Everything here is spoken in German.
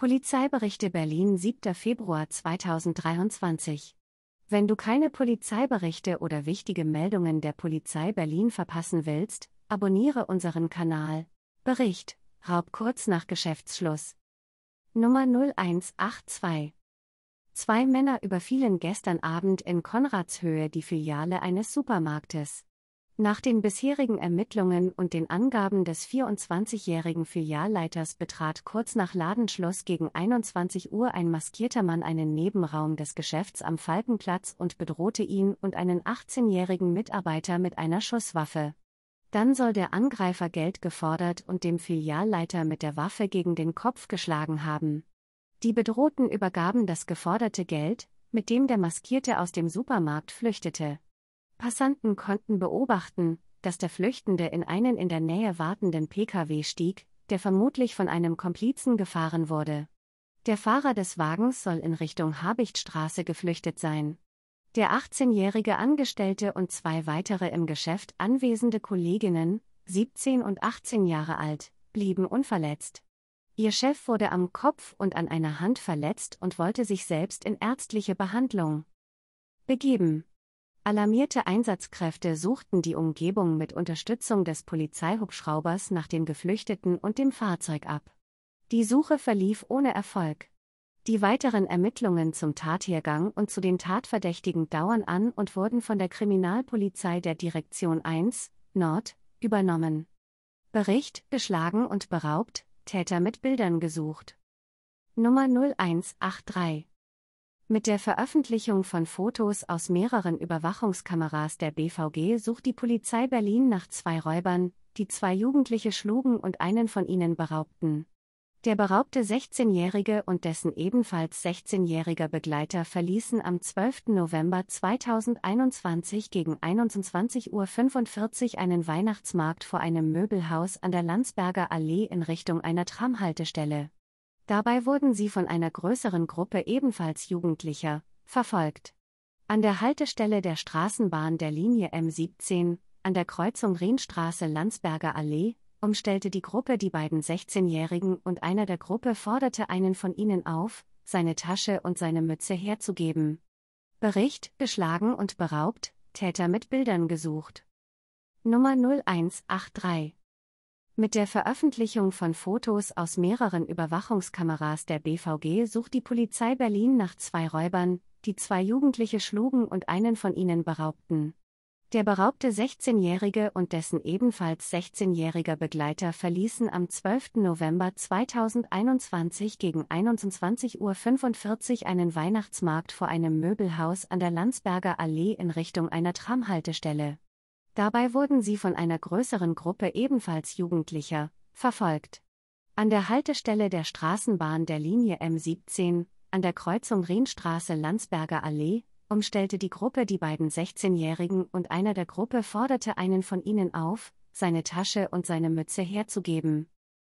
Polizeiberichte Berlin 7. Februar 2023 Wenn du keine Polizeiberichte oder wichtige Meldungen der Polizei Berlin verpassen willst, abonniere unseren Kanal. Bericht, Raub kurz nach Geschäftsschluss. Nummer 0182 Zwei Männer überfielen gestern Abend in Konradshöhe die Filiale eines Supermarktes. Nach den bisherigen Ermittlungen und den Angaben des 24-jährigen Filialleiters betrat kurz nach Ladenschluss gegen 21 Uhr ein maskierter Mann einen Nebenraum des Geschäfts am Falkenplatz und bedrohte ihn und einen 18-jährigen Mitarbeiter mit einer Schusswaffe. Dann soll der Angreifer Geld gefordert und dem Filialleiter mit der Waffe gegen den Kopf geschlagen haben. Die Bedrohten übergaben das geforderte Geld, mit dem der Maskierte aus dem Supermarkt flüchtete. Passanten konnten beobachten, dass der Flüchtende in einen in der Nähe wartenden Pkw stieg, der vermutlich von einem Komplizen gefahren wurde. Der Fahrer des Wagens soll in Richtung Habichtstraße geflüchtet sein. Der 18-jährige Angestellte und zwei weitere im Geschäft anwesende Kolleginnen, 17 und 18 Jahre alt, blieben unverletzt. Ihr Chef wurde am Kopf und an einer Hand verletzt und wollte sich selbst in ärztliche Behandlung begeben. Alarmierte Einsatzkräfte suchten die Umgebung mit Unterstützung des Polizeihubschraubers nach den Geflüchteten und dem Fahrzeug ab. Die Suche verlief ohne Erfolg. Die weiteren Ermittlungen zum Tathergang und zu den Tatverdächtigen dauern an und wurden von der Kriminalpolizei der Direktion 1 Nord übernommen. Bericht geschlagen und beraubt, Täter mit Bildern gesucht. Nummer 0183 mit der Veröffentlichung von Fotos aus mehreren Überwachungskameras der BVG sucht die Polizei Berlin nach zwei Räubern, die zwei Jugendliche schlugen und einen von ihnen beraubten. Der beraubte 16-Jährige und dessen ebenfalls 16-jähriger Begleiter verließen am 12. November 2021 gegen 21.45 Uhr einen Weihnachtsmarkt vor einem Möbelhaus an der Landsberger Allee in Richtung einer Tramhaltestelle. Dabei wurden sie von einer größeren Gruppe ebenfalls Jugendlicher verfolgt. An der Haltestelle der Straßenbahn der Linie M17, an der Kreuzung Rienstraße-Landsberger Allee, umstellte die Gruppe die beiden 16-Jährigen und einer der Gruppe forderte einen von ihnen auf, seine Tasche und seine Mütze herzugeben. Bericht, geschlagen und beraubt, Täter mit Bildern gesucht. Nummer 0183 mit der Veröffentlichung von Fotos aus mehreren Überwachungskameras der BVG sucht die Polizei Berlin nach zwei Räubern, die zwei Jugendliche schlugen und einen von ihnen beraubten. Der beraubte 16-Jährige und dessen ebenfalls 16-jähriger Begleiter verließen am 12. November 2021 gegen 21.45 Uhr einen Weihnachtsmarkt vor einem Möbelhaus an der Landsberger Allee in Richtung einer Tramhaltestelle. Dabei wurden sie von einer größeren Gruppe ebenfalls Jugendlicher verfolgt. An der Haltestelle der Straßenbahn der Linie M17, an der Kreuzung Rienstraße-Landsberger Allee, umstellte die Gruppe die beiden 16-Jährigen und einer der Gruppe forderte einen von ihnen auf, seine Tasche und seine Mütze herzugeben.